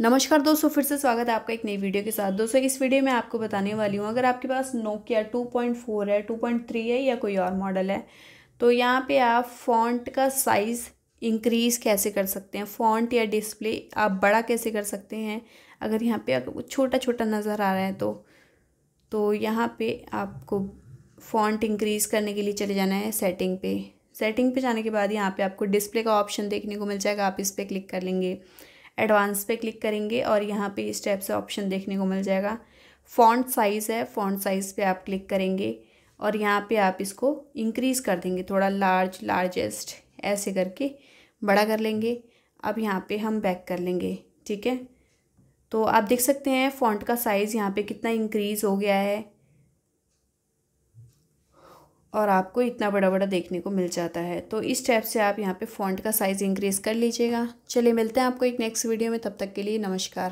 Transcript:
नमस्कार दोस्तों फिर से स्वागत है आपका एक नई वीडियो के साथ दोस्तों इस वीडियो में आपको बताने वाली हूँ अगर आपके पास नोकिया 2.4 है 2.3 है या कोई और मॉडल है तो यहाँ पे आप फॉन्ट का साइज़ इंक्रीज़ कैसे कर सकते हैं फॉन्ट या डिस्प्ले आप बड़ा कैसे कर सकते हैं अगर यहाँ पे आपको छोटा छोटा नज़र आ रहा है तो तो यहाँ पर आपको फॉन्ट इंक्रीज़ करने के लिए चले जाना है सेटिंग पे सेटिंग पे जाने के बाद यहाँ पे आपको डिस्प्ले का ऑप्शन देखने को मिल जाएगा आप इस पर क्लिक कर लेंगे एडवांस पे क्लिक करेंगे और यहाँ पे इस टाइप से ऑप्शन देखने को मिल जाएगा फ़ॉन्ट साइज़ है फ़ॉन्ट साइज़ पे आप क्लिक करेंगे और यहाँ पे आप इसको इंक्रीज़ कर देंगे थोड़ा लार्ज लार्जेस्ट ऐसे करके बड़ा कर लेंगे अब यहाँ पे हम बैक कर लेंगे ठीक है तो आप देख सकते हैं फ़ॉन्ट का साइज़ यहाँ पे कितना इंक्रीज़ हो गया है और आपको इतना बड़ा बड़ा देखने को मिल जाता है तो इस स्टेप से आप यहाँ पे फॉन्ट का साइज़ इंक्रीज़ कर लीजिएगा चलिए मिलते हैं आपको एक नेक्स्ट वीडियो में तब तक के लिए नमस्कार